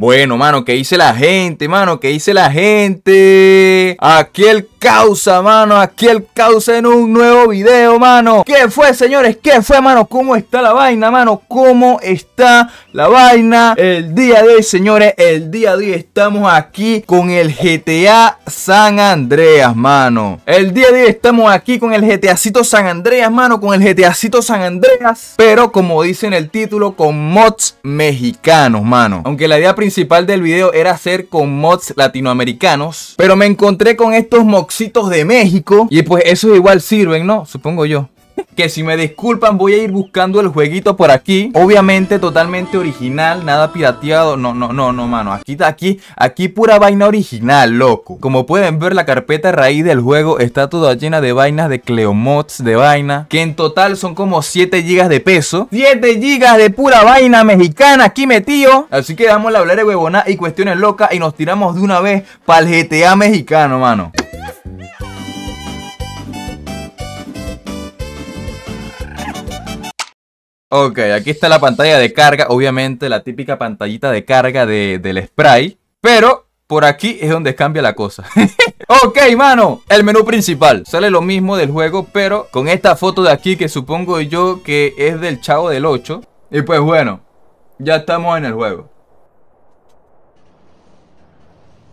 Bueno, mano, ¿qué dice la gente, mano? ¿Qué dice la gente? Aquí el causa, mano. Aquí el causa en un nuevo video, mano. ¿Qué fue, señores? ¿Qué fue, mano? ¿Cómo está la vaina, mano? ¿Cómo está la vaina? El día de hoy, señores, el día de hoy estamos aquí con el GTA San Andreas, mano. El día de hoy estamos aquí con el GTAcito San Andreas, mano. Con el GTAcito San Andreas. Pero como dice en el título, con mods mexicanos, mano. Aunque la idea principal principal del video era hacer con mods latinoamericanos. Pero me encontré con estos moxitos de México. Y pues esos igual sirven, ¿no? Supongo yo que si me disculpan voy a ir buscando el jueguito por aquí. Obviamente totalmente original, nada pirateado. No, no, no, no, mano. Aquí, está, aquí, aquí pura vaina original, loco. Como pueden ver, la carpeta raíz del juego está toda llena de vainas de Cleomods, de vaina. Que en total son como 7 gigas de peso. 7 gigas de pura vaina mexicana aquí metido. Así que damos la hablar de huevona y cuestiones locas y nos tiramos de una vez para el GTA mexicano, mano. Ok, aquí está la pantalla de carga, obviamente la típica pantallita de carga de, del spray, pero por aquí es donde cambia la cosa. ok, mano, el menú principal. Sale lo mismo del juego, pero con esta foto de aquí que supongo yo que es del chavo del 8. Y pues bueno, ya estamos en el juego.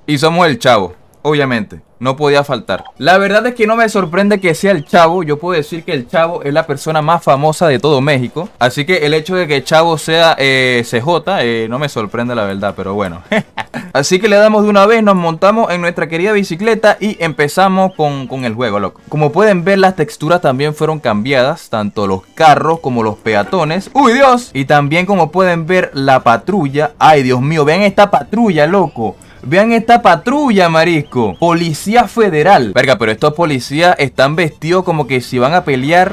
Y somos el chavo obviamente, no podía faltar. La verdad es que no me sorprende que sea el Chavo, yo puedo decir que el Chavo es la persona más famosa de todo México, así que el hecho de que Chavo sea eh, CJ eh, no me sorprende la verdad, pero bueno. así que le damos de una vez, nos montamos en nuestra querida bicicleta y empezamos con, con el juego, loco. Como pueden ver, las texturas también fueron cambiadas, tanto los carros como los peatones. ¡Uy, Dios! Y también como pueden ver, la patrulla. ¡Ay, Dios mío! ven esta patrulla, loco. Vean esta patrulla, marisco. Policía federal. Verga, pero estos policías están vestidos como que si van a pelear.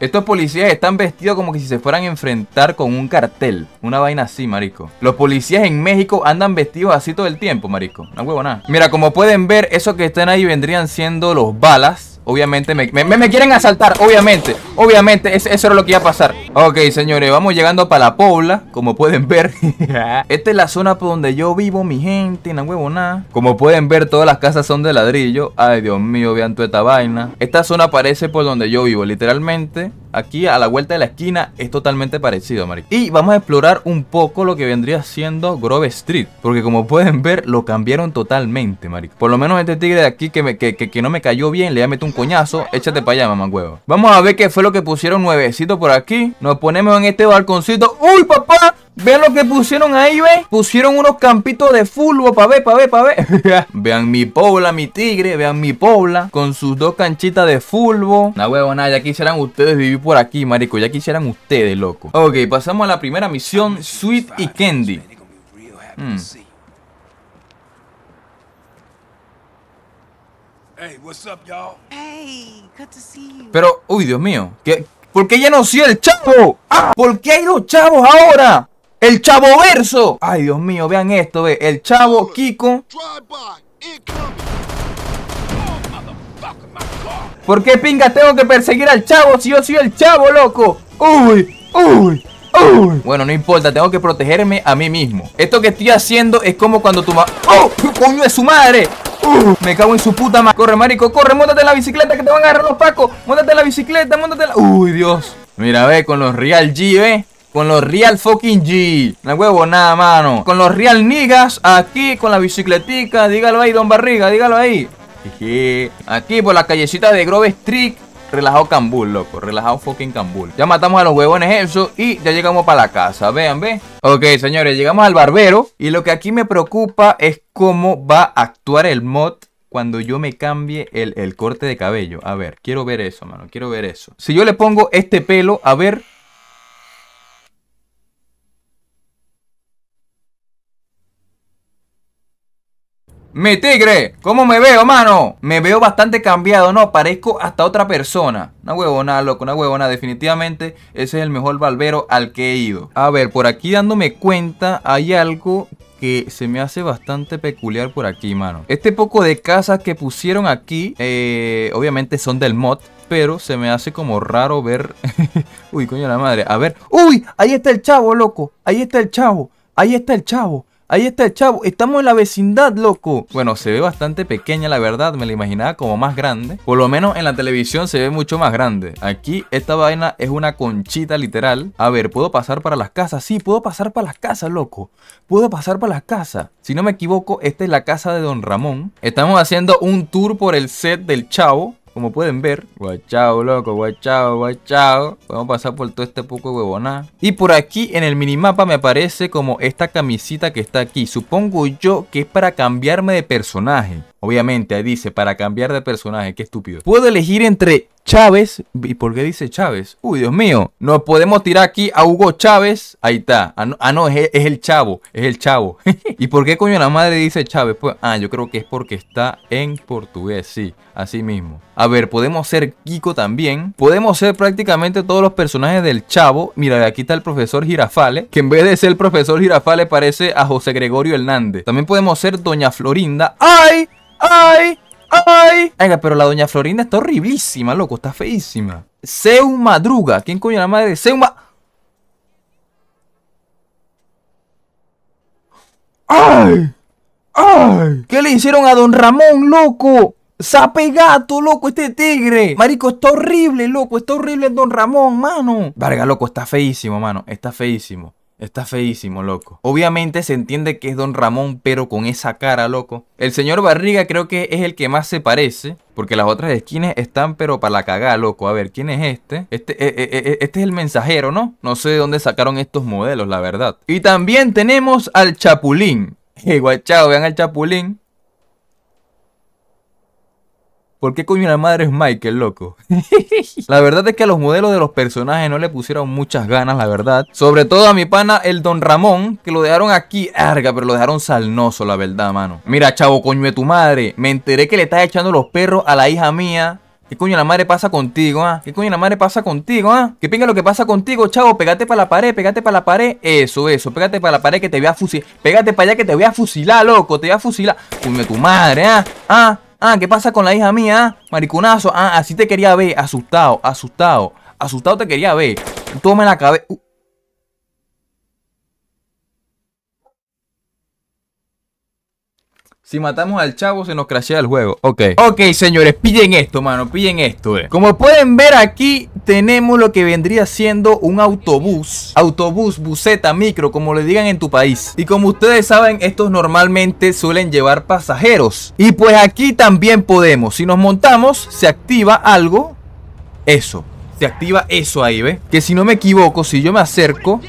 Estos policías están vestidos como que si se fueran a enfrentar con un cartel. Una vaina así, marico. Los policías en México andan vestidos así todo el tiempo, marico. No huevo nada. Mira, como pueden ver, esos que están ahí vendrían siendo los balas. Obviamente me, quieren asaltar, obviamente Obviamente, eso era lo que iba a pasar Ok, señores, vamos llegando para la Pobla Como pueden ver Esta es la zona por donde yo vivo, mi gente No huevo nada Como pueden ver, todas las casas son de ladrillo Ay, Dios mío, vean toda esta vaina Esta zona parece por donde yo vivo, literalmente aquí a la vuelta de la esquina es totalmente parecido, marico. Y vamos a explorar un poco lo que vendría siendo Grove Street, porque como pueden ver lo cambiaron totalmente, marico. Por lo menos este tigre de aquí que, que, no me cayó bien, le voy meto un coñazo, échate para allá, mamá huevo. Vamos a ver qué fue lo que pusieron nuevecito por aquí. Nos ponemos en este balconcito. ¡Uy, papá! Vean lo que pusieron ahí, ve. Pusieron unos campitos de fútbol, pa' ver, pa' ver, pa' ver. vean mi pobla, mi tigre, vean mi pobla. Con sus dos canchitas de fútbol. Na huevo, nada, ya quisieran ustedes vivir por aquí, marico. Ya quisieran ustedes, loco. Ok, pasamos a la primera misión, Sweet y Candy. Pero, uy, Dios mío, ¿qué, ¿por qué ya no soy el chavo? Ah, ¿Por qué hay dos chavos ahora? El Chavo Verso. Ay, Dios mío, vean esto, ve. El Chavo Kiko. ¿Por qué pinga tengo que perseguir al Chavo si yo soy el Chavo, loco? Uy, uy. Uy. Bueno, no importa, tengo que protegerme a mí mismo Esto que estoy haciendo es como cuando tu ma... ¡Oh! ¡Coño de su madre! me cago en su puta madre. Corre, marico, corre, ¡Móntate la bicicleta que te van a agarrar los pacos. Móntate la bicicleta, móntate la. Uy, Dios. Mira, ve con los Real G, ve. Con los real fucking G. No huevo nada, mano. Con los real niggas. Aquí con la bicicletica. Dígalo ahí, don Barriga. Dígalo ahí. Aquí por la callecita de Grove Street. Relajado Cambul, loco. Relajado fucking Cambul. Ya matamos a los huevones eso y ya llegamos para la casa. Vean, ve. Ok, señores, llegamos al barbero. Y lo que aquí me preocupa es cómo va a actuar el mod cuando yo me cambie el, el corte de cabello. A ver, quiero ver eso, mano. Quiero ver eso. Si yo le pongo este pelo, a ver Mi tigre, ¿cómo me veo, mano? Me veo bastante cambiado, ¿no? Parezco hasta otra persona. Una huevona, loco, una huevona. Definitivamente ese es el mejor barbero al que he ido. A ver, por aquí dándome cuenta, hay algo que se me hace bastante peculiar por aquí, mano. Este poco de casas que pusieron aquí, eh, obviamente son del mod. Pero se me hace como raro ver... Uy, coño la madre. A ver. ¡Uy! Ahí está el chavo, loco. Ahí está el chavo. Ahí está el chavo. Ahí está el chavo. Estamos en la vecindad, loco. Bueno, se ve bastante pequeña, la verdad. Me la imaginaba como más grande. Por lo menos en la televisión se ve mucho más grande. Aquí esta vaina es una conchita literal. A ver, ¿puedo pasar para las casas? Sí, puedo pasar para las casas, loco. Puedo pasar para las casas. Si no me equivoco, esta es la casa de Don Ramón. Estamos haciendo un tour por el set del chavo como pueden ver, guachao, loco, guachao, guachao. Vamos a pasar por todo este poco de Y por aquí en el minimapa me aparece como esta camisita que está aquí. Supongo yo que es para cambiarme de personaje. Obviamente, ahí dice, para cambiar de personaje, qué estúpido. Puedo elegir entre Chávez. ¿Y por qué dice Chávez? Uy, Dios mío. Nos podemos tirar aquí a Hugo Chávez. Ahí está. Ah, no, ah, es, el chavo. Es el chavo. ¿Y por qué coño la madre dice Chávez? Pues, ah, yo creo que es porque está en portugués. Sí, así mismo. A ver, podemos ser Kiko también. Podemos ser prácticamente todos los personajes del chavo. Mira, aquí está el profesor Girafale. Que en vez de ser el profesor Girafale parece a José Gregorio Hernández. También podemos ser Doña Florinda. ¡Ay! ¡Ay! ¡Ay! Venga, pero la doña Florinda está horriblísima, loco. Está feísima. Zeus Madruga. ¿Quién coño la madre? se Madruga? ¡Ay! ¡Ay! ¿Qué le hicieron a don Ramón, loco? Sape loco, este tigre. Marico, está horrible, loco. Está horrible don Ramón, mano. Varga, loco, está feísimo, mano. Está feísimo. Está feísimo, loco. Obviamente se entiende que es Don Ramón, pero con esa cara, loco. El señor Barriga creo que es el que más se parece, porque las otras esquinas están pero para la cagada, loco. A ver, ¿quién es este? Este, eh, eh, eh, este es el mensajero, ¿no? No sé de dónde sacaron estos modelos, la verdad. Y también tenemos al Chapulín. Igual, chao, vean al Chapulín. ¿Por qué coño la madre es Michael, loco? la verdad es que a los modelos de los personajes no le pusieron muchas ganas, la verdad. Sobre todo a mi pana, el Don Ramón, que lo dejaron aquí, arga, pero lo dejaron salnoso, la verdad, mano. Mira, chavo, coño de tu madre, me enteré que le estás echando los perros a la hija mía. ¿Qué coño la madre pasa contigo, ah? ¿Qué coño la madre pasa contigo, ah? ¿Qué pinga lo que pasa contigo, chavo? Pégate para la pared, pégate para la pared. Eso, eso, pégate para la pared que te voy a fusilar. Pégate para allá que te voy a fusilar, loco, te voy a fusilar. Coño de tu madre, ah, ah. Ah, ¿qué pasa con la hija mía? Ah, Maricunazo. Ah, así te quería ver. Asustado, asustado. Asustado te quería ver. Toma la cabeza. Uh. Si matamos al chavo se nos crashea el juego. Ok. Ok, señores, pillen esto, mano. Pillen esto, eh. Como pueden ver aquí, tenemos lo que vendría siendo un autobús, autobús, buseta, micro, como le digan en tu país. Y como ustedes saben, estos normalmente suelen llevar pasajeros. Y pues aquí también podemos, si nos montamos, se activa algo, eso, se activa eso ahí, ve, Que si no me equivoco, si yo me acerco...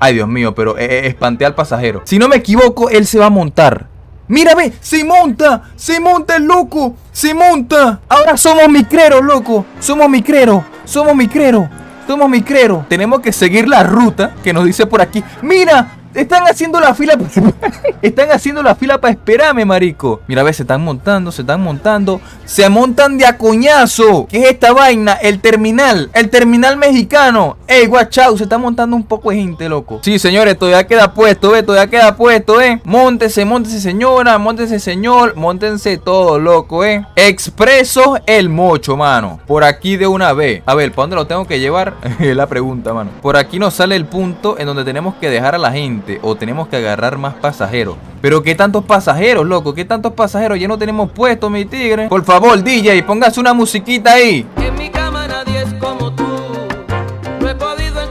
Ay, Dios mío, pero eh, eh, espantea al pasajero. Si no me equivoco, él se va a montar. Mírame, si monta, se monta el loco, se monta. Ahora somos micreros, loco, somos micreros somos micrero, somos micrero. Tenemos que seguir la ruta que nos dice por aquí. ¡Mira! Están haciendo la fila. están haciendo la fila para esperarme, marico. Mira, a ver, se están montando, se están montando. Se montan de acuñazo! ¿Qué es esta vaina? El terminal. El terminal mexicano. Ey, guachau, se está montando un poco de gente, loco. Sí, señores, todavía queda puesto, eh, todavía queda puesto, eh. Móntese, móntese, señora, móntese, señor, móntense todo, loco, eh. Expreso el mocho, mano. Por aquí de una vez. A ver, ¿para dónde lo tengo que llevar? Es la pregunta, mano. Por aquí nos sale el punto en donde tenemos que dejar a la gente o tenemos que agarrar más pasajeros. Pero qué tantos pasajeros, loco, qué tantos pasajeros. Ya no tenemos puesto, mi tigre. Por favor, DJ, póngase una musiquita ahí. En mi cama nadie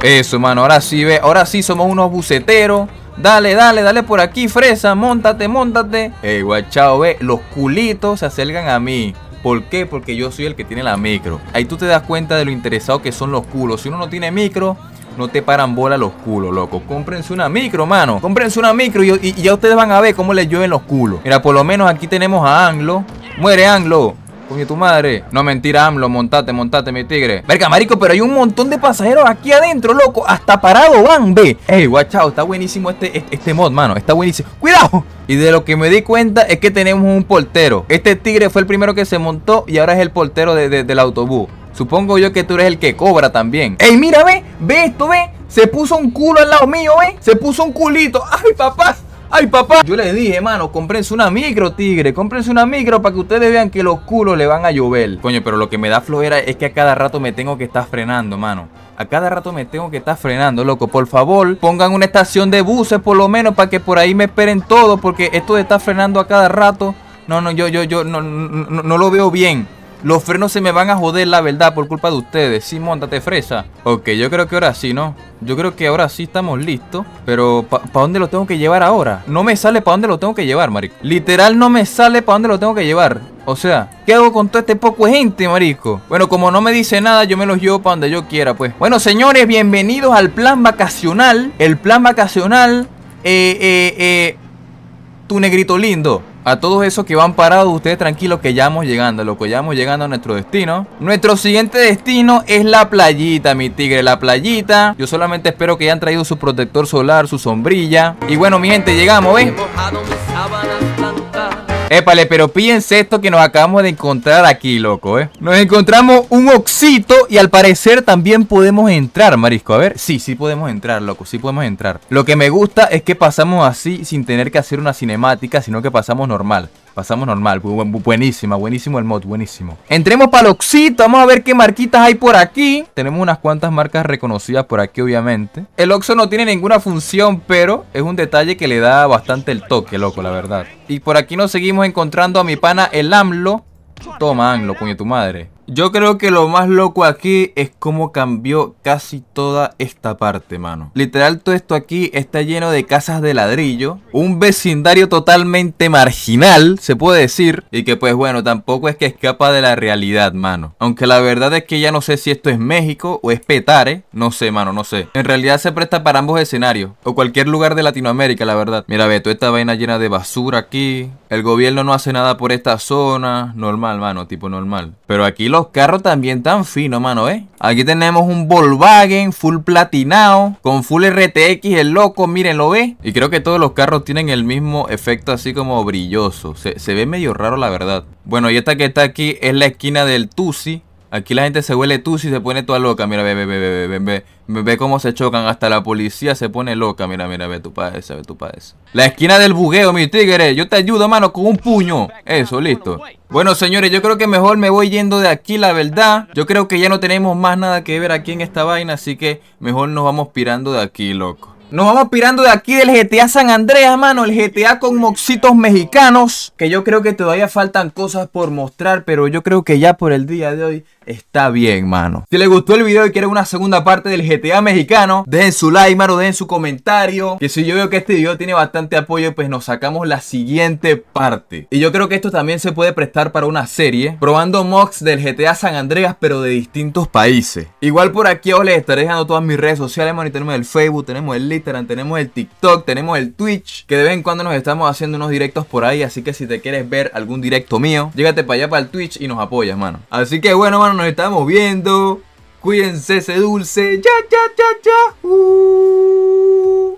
eso, mano, ahora sí ve, ahora sí somos unos buceteros. Dale, dale, dale por aquí, fresa, montate, montate. Ey, guachao, ve, los culitos se acercan a mí. ¿Por qué? Porque yo soy el que tiene la micro. Ahí tú te das cuenta de lo interesado que son los culos. Si uno no tiene micro, no te paran bola los culos, loco. Cómprense una micro, mano. Cómprense una micro y, y ya ustedes van a ver cómo les llueven los culos. Mira, por lo menos aquí tenemos a Anglo. Muere Anglo tu madre. No mentira, AMLO, montate, montate, mi tigre. Verga, marico, pero hay un montón de pasajeros aquí adentro, loco. Hasta parado van, ve. Ey, guachao, está buenísimo este, este, este, mod, mano. Está buenísimo. ¡Cuidado! Y de lo que me di cuenta es que tenemos un portero. Este tigre fue el primero que se montó y ahora es el portero del autobús. Supongo yo que tú eres el que cobra también. Ey, mira, ve, ve esto, ve. Se puso un culo al lado mío, ve. Se puso un culito. Ay, papá. ¡Ay, papá! Yo le dije, mano, cómprense una micro, tigre. Cómprense una micro para que ustedes vean que los culos le van a llover. Coño, pero lo que me da flojera es que a cada rato me tengo que estar frenando, mano. A cada rato me tengo que estar frenando, loco. Por favor, pongan una estación de buses por lo menos para que por ahí me esperen todo. Porque esto de estar frenando a cada rato, no, no, yo, yo, yo, no, no, no lo veo bien. Los frenos se me van a joder, la verdad, por culpa de ustedes. Sí, montate fresa. Ok, yo creo que ahora sí, ¿no? Yo creo que ahora sí estamos listos. Pero ¿para pa dónde lo tengo que llevar ahora? No me sale para dónde lo tengo que llevar, marico. Literal no me sale para dónde lo tengo que llevar. O sea, ¿qué hago con todo este poco gente, marico? Bueno, como no me dice nada, yo me los llevo para donde yo quiera, pues. Bueno, señores, bienvenidos al plan vacacional. El plan vacacional eh, eh, eh, tu negrito lindo. A todos esos que van parados, ustedes tranquilos que ya vamos llegando, loco, ya vamos llegando a nuestro destino. Nuestro siguiente destino es la playita, mi tigre, la playita. Yo solamente espero que hayan traído su protector solar, su sombrilla. Y bueno, mi gente, llegamos, ¿ven? Épale, pero píjense esto que nos acabamos de encontrar aquí, loco, ¿eh? Nos encontramos un oxito y al parecer también podemos entrar, marisco. A ver, sí, sí podemos entrar, loco, sí podemos entrar. Lo que me gusta es que pasamos así sin tener que hacer una cinemática, sino que pasamos normal. Pasamos normal. Buenísima, buenísimo el mod, buenísimo. Entremos para Oxito. Vamos a ver qué marquitas hay por aquí. Tenemos unas cuantas marcas reconocidas por aquí, obviamente. El Oxo no tiene ninguna función, pero es un detalle que le da bastante el toque, loco, la verdad. Y por aquí nos seguimos encontrando a mi pana el AMLO. Toma, AMLO, coño tu madre. Yo creo que lo más loco aquí es cómo cambió casi toda esta parte, mano. Literal, todo esto aquí está lleno de casas de ladrillo. Un vecindario totalmente marginal, se puede decir. Y que pues bueno, tampoco es que escapa de la realidad, mano. Aunque la verdad es que ya no sé si esto es México o es Petare. No sé, mano, no sé. En realidad se presta para ambos escenarios. O cualquier lugar de Latinoamérica, la verdad. Mira, ve, toda esta vaina llena de basura aquí. El gobierno no hace nada por esta zona. Normal, mano, tipo normal. Pero aquí los carros también tan finos, mano, ¿eh? Aquí tenemos un Volkswagen full platinado, con full RTX, el loco, miren, ¿lo ve? Y creo que todos los carros tienen el mismo efecto así como brilloso. Se, se ve medio raro, la verdad. Bueno, y esta que está aquí es la esquina del Tusi, Aquí la gente se huele tú si se pone toda loca. Mira, ve, ve, ve, ve, ve, ve, ve, cómo se chocan. Hasta la policía se pone loca. Mira, mira, ve tu padre esa, ve tu padre La esquina del bugueo, mi tigre. Yo te ayudo, mano, con un puño. Eso, listo. Bueno, señores, yo creo que mejor me voy yendo de aquí, la verdad. Yo creo que ya no tenemos más nada que ver aquí en esta vaina. Así que mejor nos vamos pirando de aquí, loco. Nos vamos pirando de aquí del GTA San Andreas, mano. El GTA con moxitos mexicanos. Que yo creo que todavía faltan cosas por mostrar. Pero yo creo que ya por el día de hoy está bien, mano. Si les gustó el video y quieren una segunda parte del GTA mexicano, dejen su like, mano. Dejen su comentario. Que si yo veo que este video tiene bastante apoyo, pues nos sacamos la siguiente parte. Y yo creo que esto también se puede prestar para una serie. Probando mox del GTA San Andreas, pero de distintos países. Igual por aquí os les estaré dejando todas mis redes sociales, mano. Y tenemos el Facebook, tenemos el link tenemos el TikTok, tenemos el Twitch, que de vez en cuando nos estamos haciendo unos directos por ahí, así que si te quieres ver algún directo mío, llégate para allá para el Twitch y nos apoyas, mano. Así que bueno, mano, nos estamos viendo. Cuídense ese dulce. Ya, ya, ya, ya. Uh.